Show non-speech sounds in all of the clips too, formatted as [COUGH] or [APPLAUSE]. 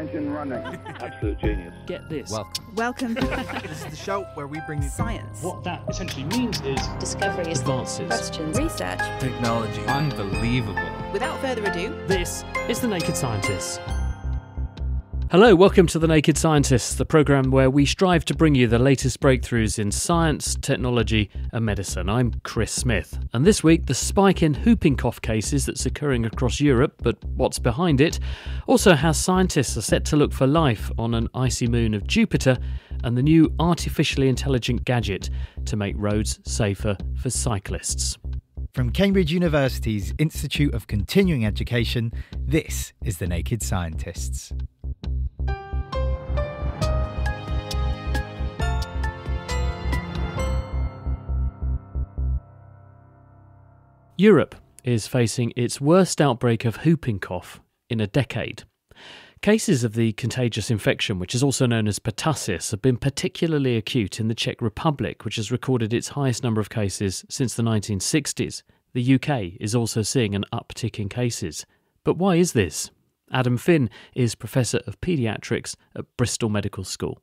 engine running. [LAUGHS] Absolute genius. Get this. Welcome. Welcome. [LAUGHS] this is the show where we bring you science. What that essentially means is discovery, advances, questions, research, technology. Unbelievable. Without further ado, this is The Naked Scientists. Hello, welcome to The Naked Scientists, the program where we strive to bring you the latest breakthroughs in science, technology, and medicine. I'm Chris Smith, and this week the spike in whooping cough cases that's occurring across Europe, but what's behind it? Also, how scientists are set to look for life on an icy moon of Jupiter, and the new artificially intelligent gadget to make roads safer for cyclists. From Cambridge University's Institute of Continuing Education, this is The Naked Scientists. Europe is facing its worst outbreak of whooping cough in a decade. Cases of the contagious infection, which is also known as pertussis, have been particularly acute in the Czech Republic, which has recorded its highest number of cases since the 1960s. The UK is also seeing an uptick in cases. But why is this? Adam Finn is Professor of Paediatrics at Bristol Medical School.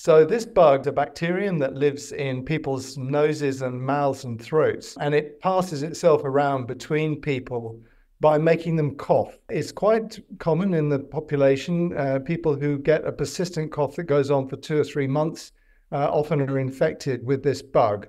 So this bug, a bacterium that lives in people's noses and mouths and throats, and it passes itself around between people by making them cough. It's quite common in the population. Uh, people who get a persistent cough that goes on for two or three months uh, often are infected with this bug.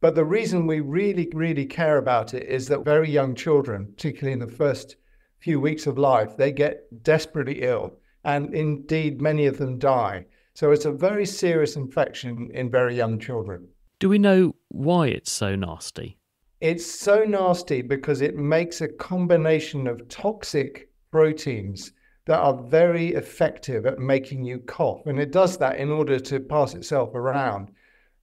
But the reason we really, really care about it is that very young children, particularly in the first few weeks of life, they get desperately ill, and indeed many of them die. So it's a very serious infection in very young children. Do we know why it's so nasty? It's so nasty because it makes a combination of toxic proteins that are very effective at making you cough. And it does that in order to pass itself around.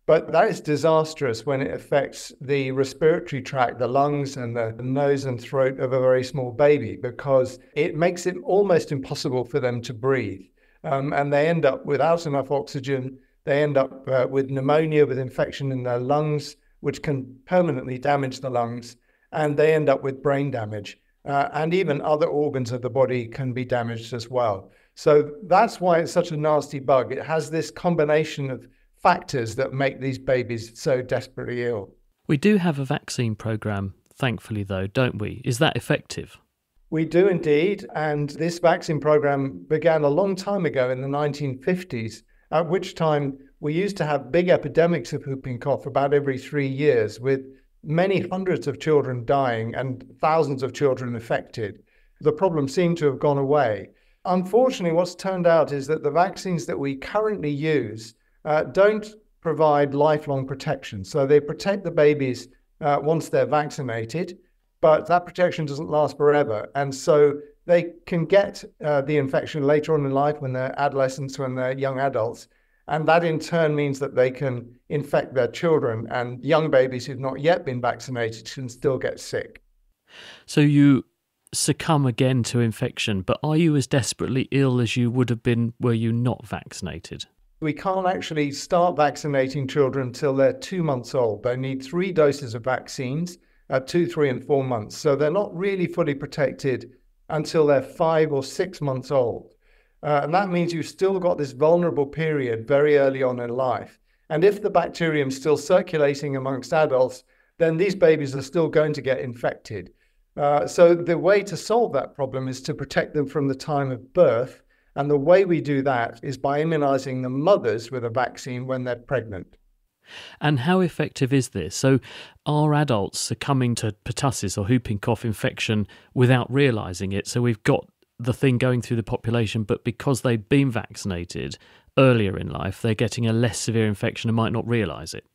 But that is disastrous when it affects the respiratory tract, the lungs, and the nose and throat of a very small baby because it makes it almost impossible for them to breathe. Um, and they end up without enough oxygen. They end up uh, with pneumonia, with infection in their lungs, which can permanently damage the lungs. And they end up with brain damage. Uh, and even other organs of the body can be damaged as well. So that's why it's such a nasty bug. It has this combination of factors that make these babies so desperately ill. We do have a vaccine program, thankfully, though, don't we? Is that effective? We do indeed. And this vaccine program began a long time ago in the 1950s, at which time we used to have big epidemics of whooping cough about every three years, with many hundreds of children dying and thousands of children affected. The problem seemed to have gone away. Unfortunately, what's turned out is that the vaccines that we currently use uh, don't provide lifelong protection. So they protect the babies uh, once they're vaccinated but that protection doesn't last forever. And so they can get uh, the infection later on in life when they're adolescents, when they're young adults. And that in turn means that they can infect their children, and young babies who've not yet been vaccinated can still get sick. So you succumb again to infection, but are you as desperately ill as you would have been were you not vaccinated? We can't actually start vaccinating children until they're two months old. They need three doses of vaccines at two, three, and four months. So they're not really fully protected until they're five or six months old. Uh, and that means you've still got this vulnerable period very early on in life. And if the bacterium is still circulating amongst adults, then these babies are still going to get infected. Uh, so the way to solve that problem is to protect them from the time of birth. And the way we do that is by immunizing the mothers with a vaccine when they're pregnant. And how effective is this? So, are adults succumbing to pertussis or whooping cough infection without realizing it? So, we've got the thing going through the population, but because they've been vaccinated earlier in life, they're getting a less severe infection and might not realize it.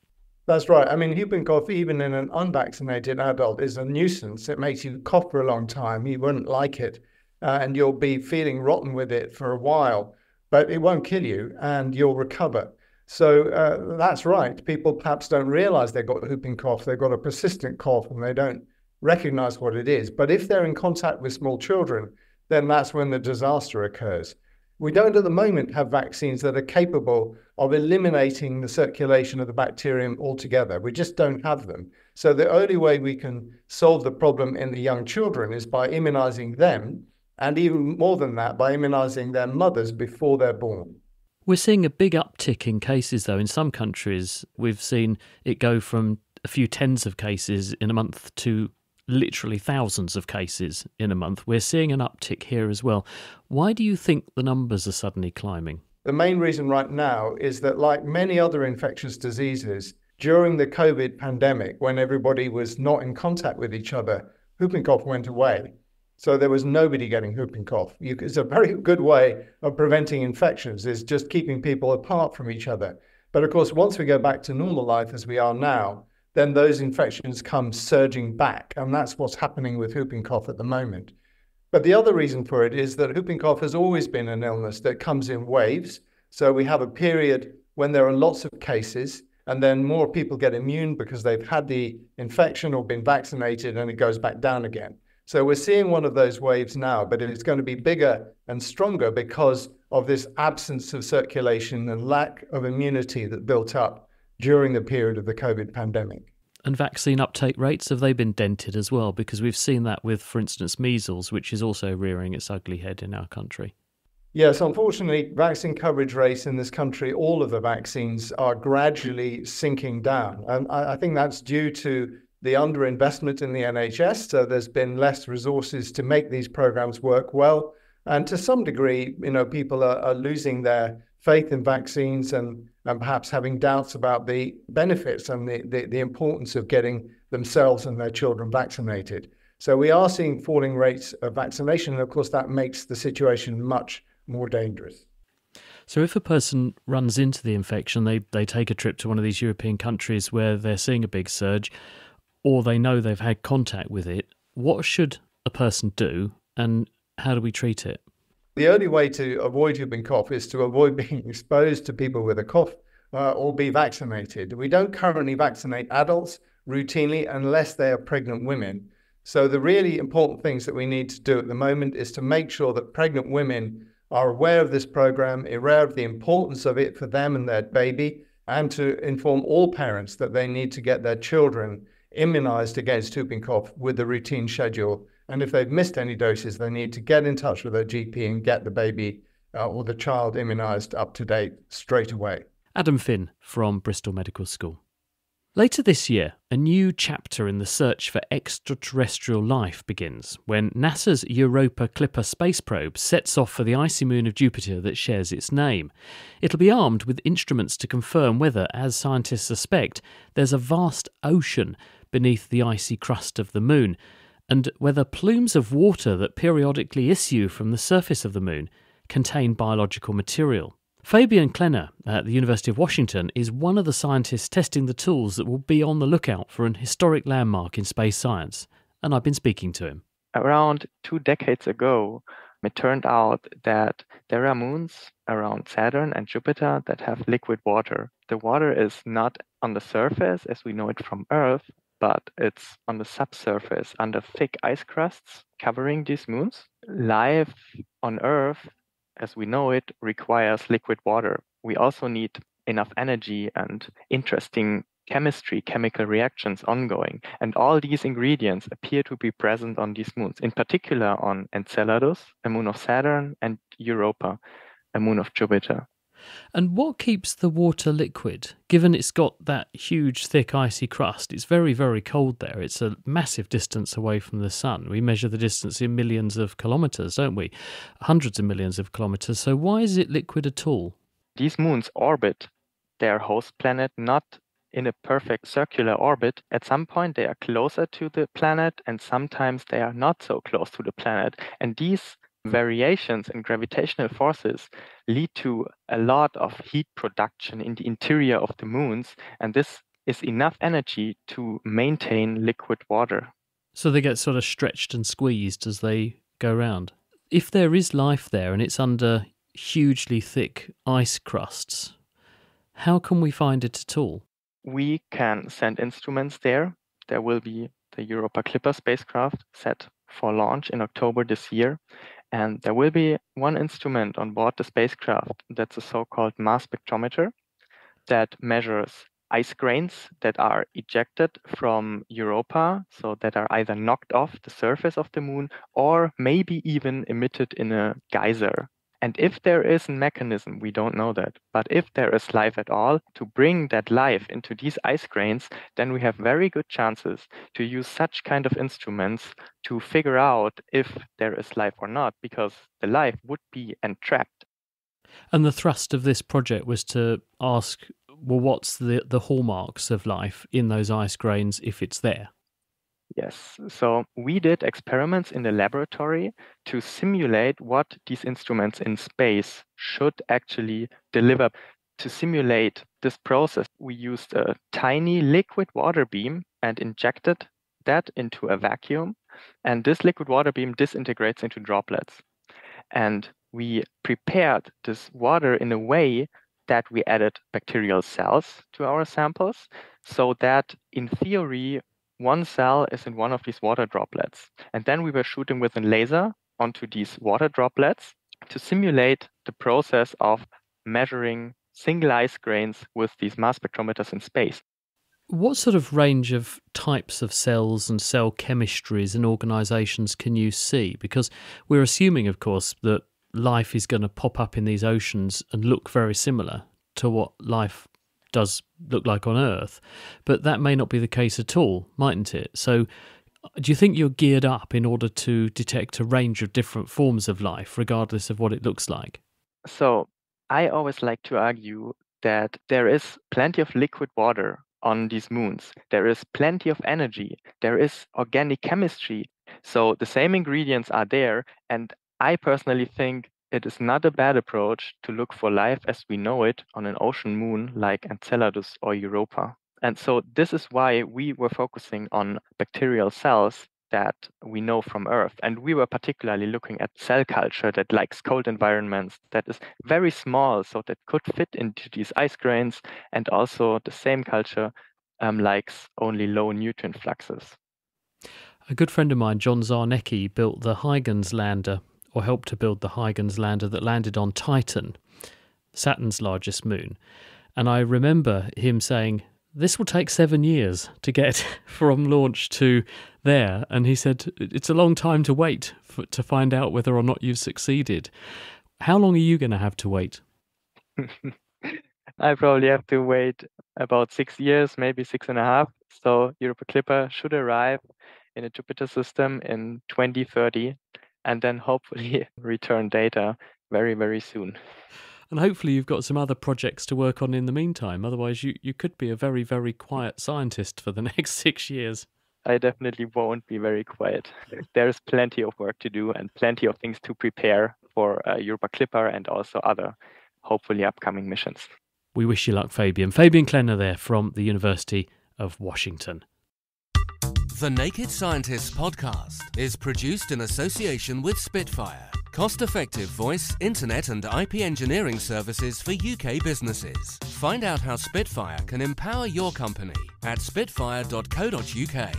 That's right. I mean, whooping cough, even in an unvaccinated adult, is a nuisance. It makes you cough for a long time. You wouldn't like it, uh, and you'll be feeling rotten with it for a while, but it won't kill you, and you'll recover. So uh, that's right. People perhaps don't realize they've got whooping cough, they've got a persistent cough, and they don't recognize what it is. But if they're in contact with small children, then that's when the disaster occurs. We don't at the moment have vaccines that are capable of eliminating the circulation of the bacterium altogether. We just don't have them. So the only way we can solve the problem in the young children is by immunizing them, and even more than that, by immunizing their mothers before they're born. We're seeing a big uptick in cases, though. In some countries, we've seen it go from a few tens of cases in a month to literally thousands of cases in a month. We're seeing an uptick here as well. Why do you think the numbers are suddenly climbing? The main reason right now is that, like many other infectious diseases, during the COVID pandemic, when everybody was not in contact with each other, whooping cough went away. So there was nobody getting whooping cough. You, it's a very good way of preventing infections is just keeping people apart from each other. But of course, once we go back to normal life as we are now, then those infections come surging back. And that's what's happening with whooping cough at the moment. But the other reason for it is that whooping cough has always been an illness that comes in waves. So we have a period when there are lots of cases, and then more people get immune because they've had the infection or been vaccinated, and it goes back down again. So we're seeing one of those waves now, but it's going to be bigger and stronger because of this absence of circulation and lack of immunity that built up during the period of the COVID pandemic. And vaccine uptake rates, have they been dented as well? Because we've seen that with, for instance, measles, which is also rearing its ugly head in our country. Yes, unfortunately, vaccine coverage rates in this country, all of the vaccines are gradually sinking down. And I, think that's due to the underinvestment in the NHS. So there's been less resources to make these programs work well. And to some degree, you know, people are, are losing their faith in vaccines and, and perhaps having doubts about the benefits and the, the, the importance of getting themselves and their children vaccinated. So we are seeing falling rates of vaccination. And of course, that makes the situation much more dangerous. So if a person runs into the infection, they, they take a trip to one of these European countries where they're seeing a big surge, or they know they've had contact with it, what should a person do and how do we treat it? The only way to avoid whooping cough is to avoid [LAUGHS] being exposed to people with a cough uh, or be vaccinated. We don't currently vaccinate adults routinely unless they are pregnant women. So, the really important things that we need to do at the moment is to make sure that pregnant women are aware of this program, aware of the importance of it for them and their baby, and to inform all parents that they need to get their children immunized against whooping cough with the routine schedule. And if they've missed any doses, they need to get in touch with their GP and get the baby uh, or the child immunized up to date straight away. Adam Finn from Bristol Medical School. Later this year, a new chapter in the search for extraterrestrial life begins when NASA's Europa Clipper space probe sets off for the icy moon of Jupiter that shares its name. It'll be armed with instruments to confirm whether, as scientists suspect, there's a vast ocean beneath the icy crust of the moon, and whether plumes of water that periodically issue from the surface of the moon contain biological material. Fabian Klenner at the University of Washington is one of the scientists testing the tools that will be on the lookout for an historic landmark in space science, and I've been speaking to him. Around two decades ago, it turned out that there are moons around Saturn and Jupiter that have liquid water. The water is not on the surface as we know it from Earth, but it's on the subsurface under thick ice crusts covering these moons. Life on Earth, as we know it, requires liquid water. We also need enough energy and interesting chemistry, chemical reactions ongoing. And all these ingredients appear to be present on these moons, in particular on Enceladus, a moon of Saturn, and Europa, a moon of Jupiter. And what keeps the water liquid, given it's got that huge, thick, icy crust? It's very, very cold there. It's a massive distance away from the sun. We measure the distance in millions of kilometres, don't we? Hundreds of millions of kilometres. So why is it liquid at all? These moons orbit their host planet not in a perfect circular orbit. At some point, they are closer to the planet, and sometimes they are not so close to the planet. And these Mm-hmm. variations in gravitational forces lead to a lot of heat production in the interior of the moons, and this is enough energy to maintain liquid water. So they get sort of stretched and squeezed as they go round. If there is life there and it's under hugely thick ice crusts, how can we find it at all? We can send instruments there. There will be the Europa Clipper spacecraft set for launch in October this year. And there will be one instrument on board the spacecraft that's a so called mass spectrometer that measures ice grains that are ejected from Europa, so that are either knocked off the surface of the moon or maybe even emitted in a geyser and if there is a mechanism, we don't know that, but if there is life at all, to bring that life into these ice grains, then we have very good chances to use such kind of instruments to figure out if there is life or not, because the life would be entrapped. And the thrust of this project was to ask, well, what's the, the hallmarks of life in those ice grains if it's there? Yes. So we did experiments in the laboratory to simulate what these instruments in space should actually deliver. To simulate this process, we used a tiny liquid water beam and injected that into a vacuum. And this liquid water beam disintegrates into droplets. And we prepared this water in a way that we added bacterial cells to our samples so that in theory one cell is in one of these water droplets. And then we were shooting with a laser onto these water droplets to simulate the process of measuring single ice grains with these mass spectrometers in space. What sort of range of types of cells and cell chemistries and organizations can you see? Because we're assuming, of course, that life is going to pop up in these oceans and look very similar to what life does look like on Earth. But that may not be the case at all, mightn't it? So, uh, do you think you're geared up in order to detect a range of different forms of life, regardless of what it looks like? So, I always like to argue that there is plenty of liquid water on these moons. There is plenty of energy. There is organic chemistry. So, the same ingredients are there. And I personally think it is not a bad approach to look for life as we know it on an ocean moon like Enceladus or Europa. And so this is why we were focusing on bacterial cells that we know from Earth. And we were particularly looking at cell culture that likes cold environments, that is very small, so that could fit into these ice grains, and also the same culture um, likes only low nutrient fluxes. A good friend of mine, John Zarnecki, built the Huygens lander or helped to build the Huygens lander that landed on Titan, Saturn's largest moon. And I remember him saying, This will take seven years to get [LAUGHS] from launch to there. And he said, It's a long time to wait for, to find out whether or not you've succeeded. How long are you going to have to wait? [LAUGHS] I probably have to wait about six years, maybe six and a half. So Europa Clipper should arrive in the Jupiter system in 2030 and then hopefully [LAUGHS] return data very, very soon. And hopefully, you've got some other projects to work on in the meantime. Otherwise, you, you could be a very, very quiet scientist for the [LAUGHS] next six years. I definitely won't be very quiet. There's plenty of work to do and plenty of things to prepare for uh, Europa Clipper and also other, hopefully, upcoming missions. We wish you luck, Fabian. Fabian Klenner there from the University of Washington. The Naked Scientists podcast is produced in association with Spitfire, cost effective voice, internet, and IP engineering services for UK businesses. Find out how Spitfire can empower your company at spitfire.co.uk.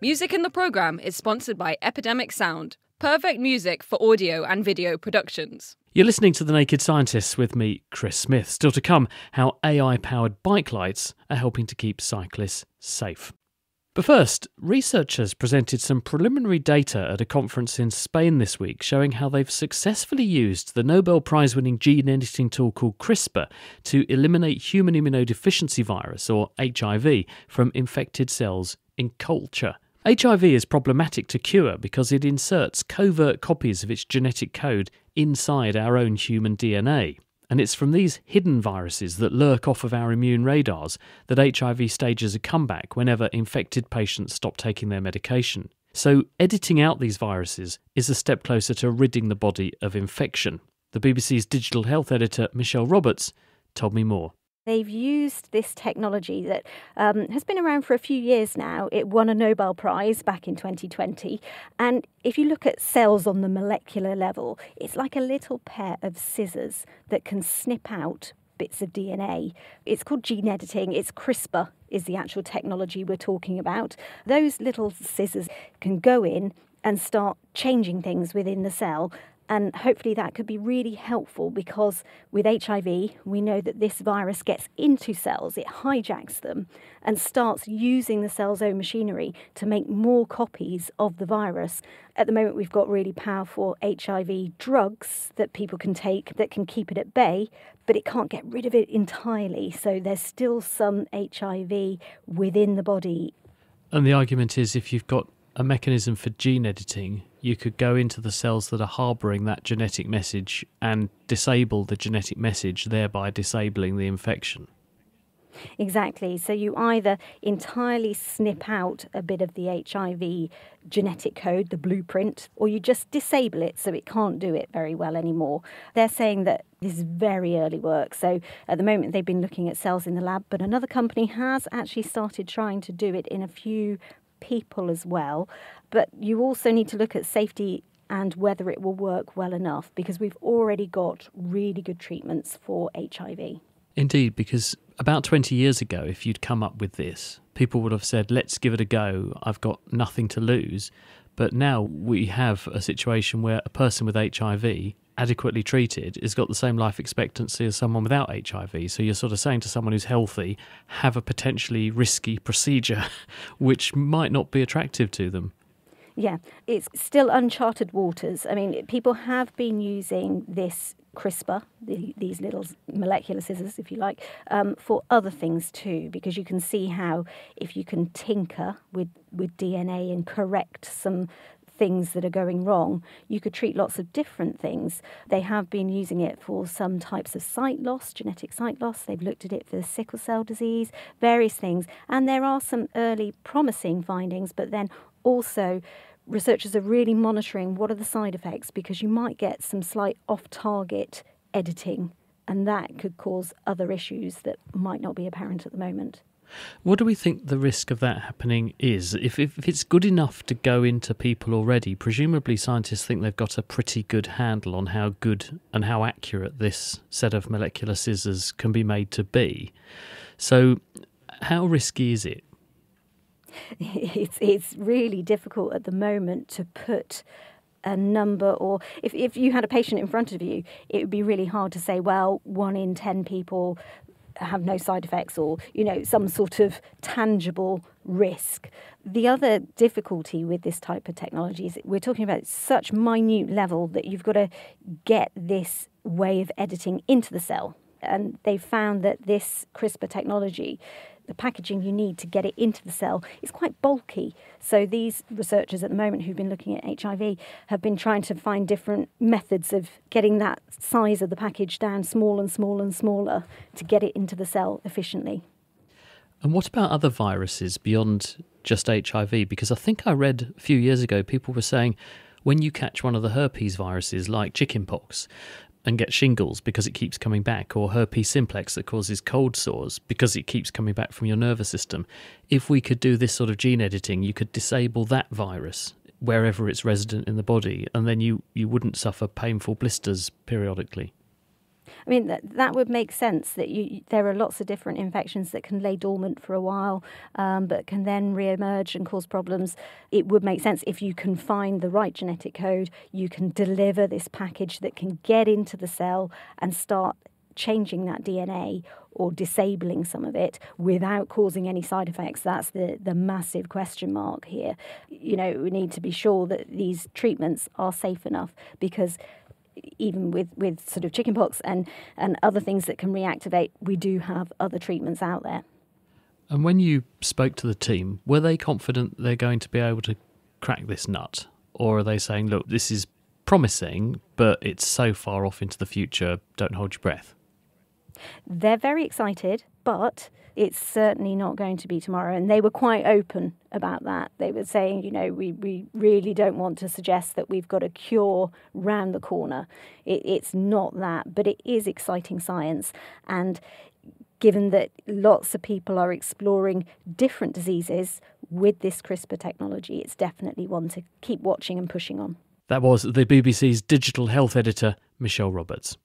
Music in the programme is sponsored by Epidemic Sound. Perfect music for audio and video productions. You're listening to The Naked Scientists with me, Chris Smith. Still to come, how AI powered bike lights are helping to keep cyclists safe. But first, researchers presented some preliminary data at a conference in Spain this week showing how they've successfully used the Nobel Prize winning gene editing tool called CRISPR to eliminate human immunodeficiency virus, or HIV, from infected cells in culture. HIV is problematic to cure because it inserts covert copies of its genetic code inside our own human DNA. And it's from these hidden viruses that lurk off of our immune radars that HIV stages a comeback whenever infected patients stop taking their medication. So, editing out these viruses is a step closer to ridding the body of infection. The BBC's digital health editor, Michelle Roberts, told me more. They've used this technology that um, has been around for a few years now. It won a Nobel Prize back in 2020. And if you look at cells on the molecular level, it's like a little pair of scissors that can snip out bits of DNA. It's called gene editing, it's CRISPR. Is the actual technology we're talking about. Those little scissors can go in and start changing things within the cell and hopefully that could be really helpful because with HIV, we know that this virus gets into cells, it hijacks them, and starts using the cell's own machinery to make more copies of the virus. At the moment, we've got really powerful HIV drugs that people can take that can keep it at bay, but it can't get rid of it entirely. So there's still some HIV within the body. And the argument is if you've got a mechanism for gene editing, you could go into the cells that are harboring that genetic message and disable the genetic message, thereby disabling the infection. Exactly. So you either entirely snip out a bit of the HIV genetic code, the blueprint, or you just disable it so it can't do it very well anymore. They're saying that this is very early work. So at the moment, they've been looking at cells in the lab, but another company has actually started trying to do it in a few people as well. But you also need to look at safety and whether it will work well enough because we've already got really good treatments for HIV. Indeed, because about 20 years ago, if you'd come up with this, people would have said, let's give it a go. I've got nothing to lose. But now we have a situation where a person with HIV, adequately treated, has got the same life expectancy as someone without HIV. So you're sort of saying to someone who's healthy, have a potentially risky procedure, [LAUGHS] which might not be attractive to them. Yeah, it's still uncharted waters. I mean, people have been using this CRISPR, the, these little molecular scissors, if you like, um, for other things too, because you can see how if you can tinker with, with DNA and correct some things that are going wrong, you could treat lots of different things. They have been using it for some types of sight loss, genetic sight loss. They've looked at it for sickle cell disease, various things. And there are some early promising findings, but then also researchers are really monitoring what are the side effects because you might get some slight off target editing, and that could cause other issues that might not be apparent at the moment. What do we think the risk of that happening is? If, if, if, it's good enough to go into people already, presumably scientists think they've got a pretty good handle on how good and how accurate this set of molecular scissors can be made to be. So, how risky is it? [LAUGHS] it's it's really difficult at the moment to put a number or if, if you had a patient in front of you it would be really hard to say well one in ten people have no side effects or you know some sort of tangible risk the other difficulty with this type of technology is we're talking about such minute level that you've got to get this way of editing into the cell and they found that this crispr technology the packaging you need to get it into the cell is quite bulky. So these researchers at the moment who've been looking at HIV have been trying to find different methods of getting that size of the package down small and small and smaller to get it into the cell efficiently. And what about other viruses beyond just HIV? Because I think I read a few years ago people were saying when you catch one of the herpes viruses like chickenpox, and get shingles because it keeps coming back, or herpes simplex that causes cold sores because it keeps coming back from your nervous system. If we could do this sort of gene editing, you could disable that virus wherever it's resident in the body, and then you, you wouldn't suffer painful blisters periodically. I mean, that, that would make sense that you, there are lots of different infections that can lay dormant for a while, um, but can then reemerge and cause problems. It would make sense if you can find the right genetic code, you can deliver this package that can get into the cell and start changing that DNA or disabling some of it without causing any side effects. That's the, the massive question mark here. You know, we need to be sure that these treatments are safe enough because even with, with sort of chickenpox and, and other things that can reactivate, we do have other treatments out there. And when you spoke to the team, were they confident they're going to be able to crack this nut? Or are they saying, look, this is promising, but it's so far off into the future, don't hold your breath? They're very excited, but it's certainly not going to be tomorrow. And they were quite open about that. They were saying, you know, we, we really don't want to suggest that we've got a cure round the corner. It, it's not that, but it is exciting science. And given that lots of people are exploring different diseases with this CRISPR technology, it's definitely one to keep watching and pushing on. That was the BBC's digital health editor, Michelle Roberts.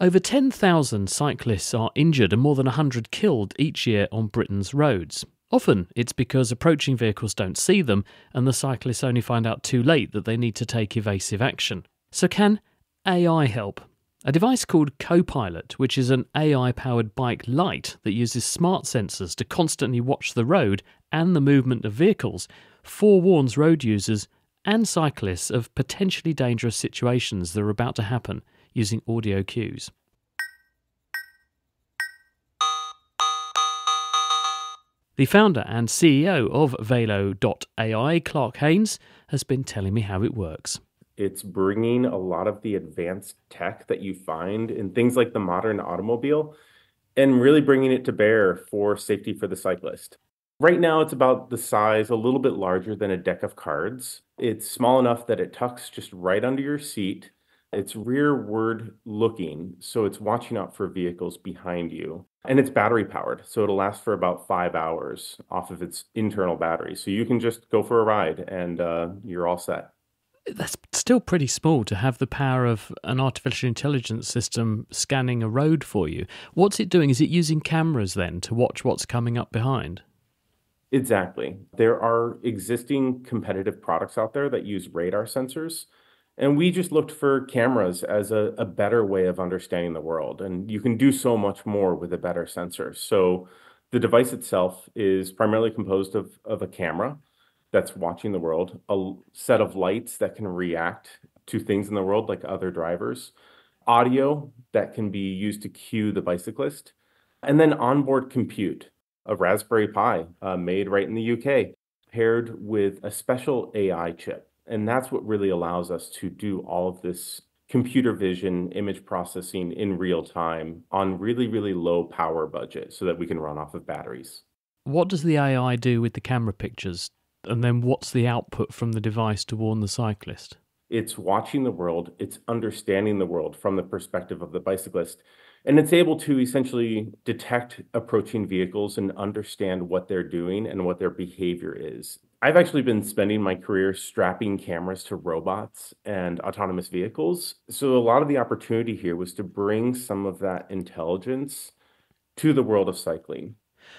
Over 10,000 cyclists are injured and more than 100 killed each year on Britain's roads. Often it's because approaching vehicles don't see them and the cyclists only find out too late that they need to take evasive action. So, can AI help? A device called Copilot, which is an AI powered bike light that uses smart sensors to constantly watch the road and the movement of vehicles, forewarns road users and cyclists of potentially dangerous situations that are about to happen using audio cues. The founder and CEO of Velo.ai, Clark Haynes, has been telling me how it works. It's bringing a lot of the advanced tech that you find in things like the modern automobile and really bringing it to bear for safety for the cyclist. Right now, it's about the size, a little bit larger than a deck of cards. It's small enough that it tucks just right under your seat. It's rearward looking, so it's watching out for vehicles behind you. And it's battery powered, so it'll last for about five hours off of its internal battery. So you can just go for a ride and uh, you're all set. That's still pretty small to have the power of an artificial intelligence system scanning a road for you. What's it doing? Is it using cameras then to watch what's coming up behind? Exactly. There are existing competitive products out there that use radar sensors. And we just looked for cameras as a, a, better way of understanding the world. And you can do so much more with a better sensor. So the device itself is primarily composed of, of a camera that's watching the world, a set of lights that can react to things in the world like other drivers, audio that can be used to cue the bicyclist, and then onboard compute a Raspberry Pi uh, made right in the UK, paired with a special AI chip. And that's what really allows us to do all of this computer vision image processing in real time on really, really low power budget so that we can run off of batteries. What does the AI do with the camera pictures? And then what's the output from the device to warn the cyclist? It's watching the world, it's understanding the world from the perspective of the bicyclist. And it's able to essentially detect approaching vehicles and understand what they're doing and what their behavior is. I've actually been spending my career strapping cameras to robots and autonomous vehicles. So, a lot of the opportunity here was to bring some of that intelligence to the world of cycling.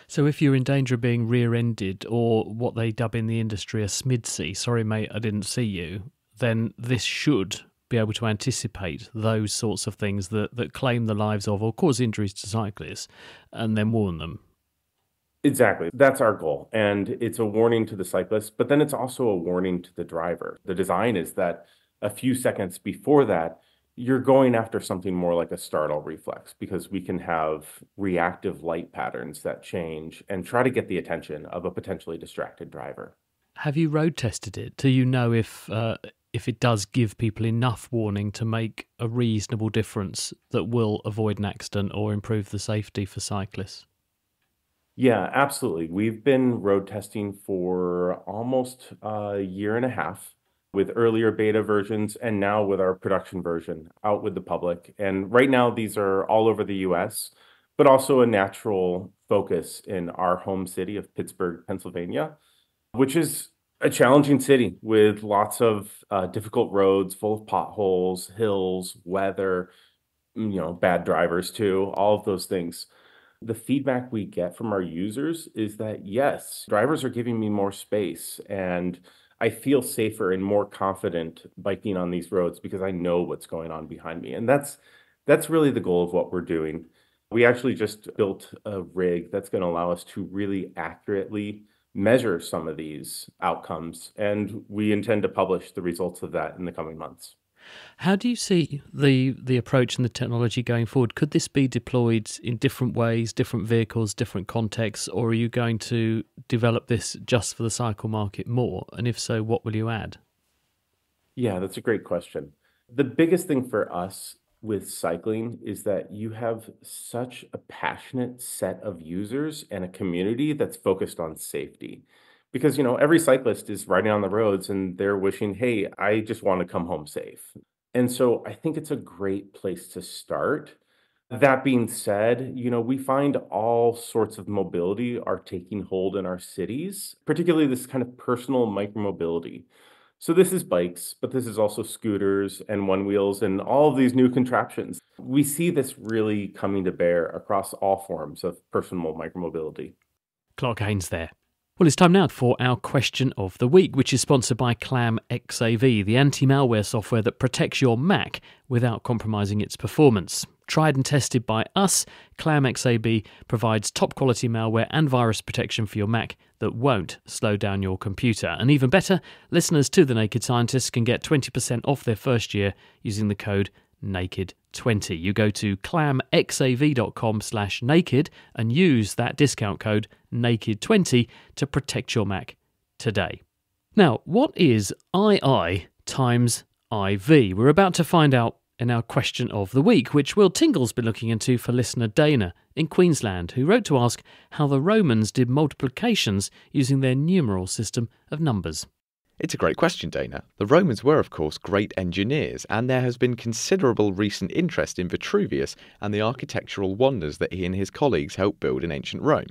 So, if you're in danger of being rear ended or what they dub in the industry a smidsy, sorry, mate, I didn't see you, then this should be able to anticipate those sorts of things that, that claim the lives of or cause injuries to cyclists and then warn them. Exactly. That's our goal. And it's a warning to the cyclist, but then it's also a warning to the driver. The design is that a few seconds before that, you're going after something more like a startle reflex because we can have reactive light patterns that change and try to get the attention of a potentially distracted driver. Have you road tested it? Do you know if uh, if it does give people enough warning to make a reasonable difference that will avoid an accident or improve the safety for cyclists? Yeah, absolutely. We've been road testing for almost a year and a half with earlier beta versions and now with our production version out with the public. And right now, these are all over the US, but also a natural focus in our home city of Pittsburgh, Pennsylvania, which is a challenging city with lots of uh, difficult roads, full of potholes, hills, weather, mm, you know, bad drivers too, all of those things. The feedback we get from our users is that yes, drivers are giving me more space and I feel safer and more confident biking on these roads because I know what's going on behind me. And that's that's really the goal of what we're doing. We actually just built a rig that's going to allow us to really accurately measure some of these outcomes, and we intend to publish the results of that in the coming months. How do you see the the approach and the technology going forward? Could this be deployed in different ways, different vehicles, different contexts, or are you going to develop this just for the cycle market more? And if so, what will you add? Yeah, that's a great question. The biggest thing for us with cycling is that you have such a passionate set of users and a community that's focused on safety. Because, you know, every cyclist is riding on the roads and they're wishing, hey, I just want to come home safe. And so I think it's a great place to start. That being said, you know, we find all sorts of mobility are taking hold in our cities, particularly this kind of personal micromobility so this is bikes, but this is also scooters and one wheels and all of these new contraptions. We see this really coming to bear across all forms of personal micromobility. Clark Haynes there. Well, it's time now for our question of the week, which is sponsored by Clam XAV, the anti malware software that protects your Mac without compromising its performance. Tried and tested by us, ClamXAB provides top quality malware and virus protection for your Mac that won't slow down your computer. And even better, listeners to The Naked Scientists can get 20% off their first year using the code NAKED20. You go to clamxav.com slash naked and use that discount code NAKED20 to protect your Mac today. Now, what is II times IV? We're about to find out in our question of the week, which Will Tingle's been looking into for listener Dana in Queensland, who wrote to ask how the Romans did multiplications using their numeral system of numbers. It's a great question, Dana. The Romans were, of course, great engineers, and there has been considerable recent interest in Vitruvius and the architectural wonders that he and his colleagues helped build in ancient Rome.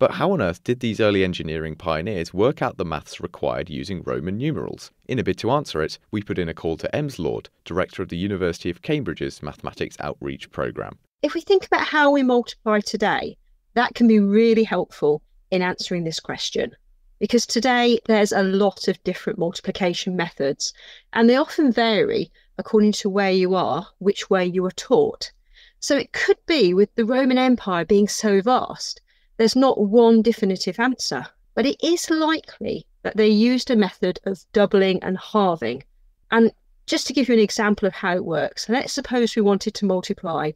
But how on earth did these early engineering pioneers work out the maths required using Roman numerals? In a bid to answer it, we put in a call to Ems Lord, director of the University of Cambridge's Mathematics Outreach Programme. If we think about how we multiply today, that can be really helpful in answering this question because today there's a lot of different multiplication methods and they often vary according to where you are, which way you are taught. So it could be with the Roman Empire being so vast there's not one definitive answer, but it is likely that they used a method of doubling and halving. And just to give you an example of how it works, let's suppose we wanted to multiply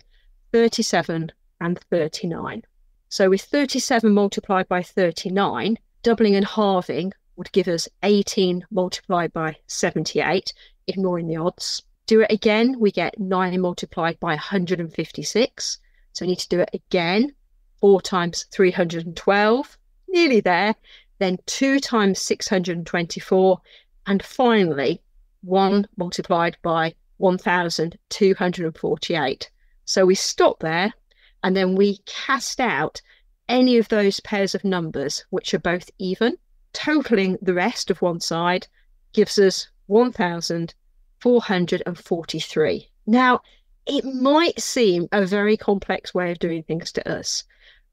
37 and 39. So with 37 multiplied by 39, doubling and halving would give us 18 multiplied by 78, ignoring the odds. Do it again, we get 9 multiplied by 156. So we need to do it again. 4 times 312, nearly there, then 2 times 624, and finally 1 multiplied by 1248. So we stop there and then we cast out any of those pairs of numbers which are both even, totaling the rest of one side gives us 1443. Now, it might seem a very complex way of doing things to us,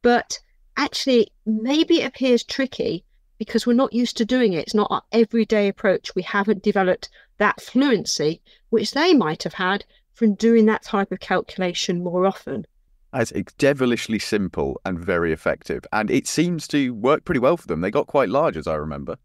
but actually, maybe it appears tricky because we're not used to doing it. It's not our everyday approach. We haven't developed that fluency, which they might have had from doing that type of calculation more often. As it's devilishly simple and very effective. And it seems to work pretty well for them. They got quite large, as I remember.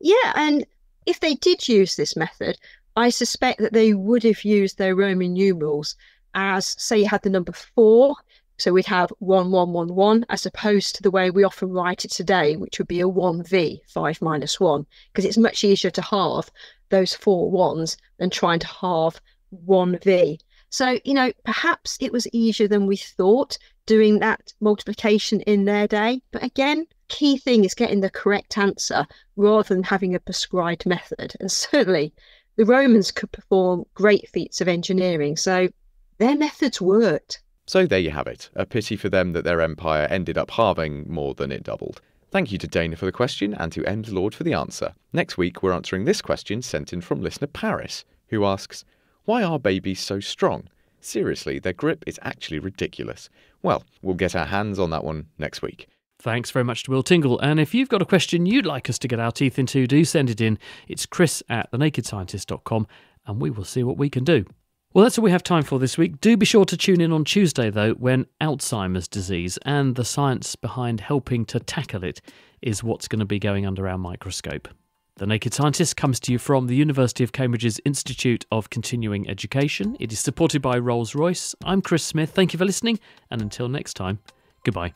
Yeah. And if they did use this method, I suspect that they would have used their Roman numerals as, say, you had the number four so we'd have 1111 as opposed to the way we often write it today, which would be a 1v, 5 minus 1, because it's much easier to halve those four ones than trying to halve 1v. So, you know, perhaps it was easier than we thought doing that multiplication in their day. But again, key thing is getting the correct answer rather than having a prescribed method. And certainly the Romans could perform great feats of engineering. So their methods worked. So there you have it. A pity for them that their empire ended up halving more than it doubled. Thank you to Dana for the question and to Ems Lord for the answer. Next week, we're answering this question sent in from listener Paris, who asks Why are babies so strong? Seriously, their grip is actually ridiculous. Well, we'll get our hands on that one next week. Thanks very much to Will Tingle. And if you've got a question you'd like us to get our teeth into, do send it in. It's chris at thenakedscientist.com and we will see what we can do. Well, that's all we have time for this week. Do be sure to tune in on Tuesday, though, when Alzheimer's disease and the science behind helping to tackle it is what's going to be going under our microscope. The Naked Scientist comes to you from the University of Cambridge's Institute of Continuing Education. It is supported by Rolls Royce. I'm Chris Smith. Thank you for listening, and until next time, goodbye.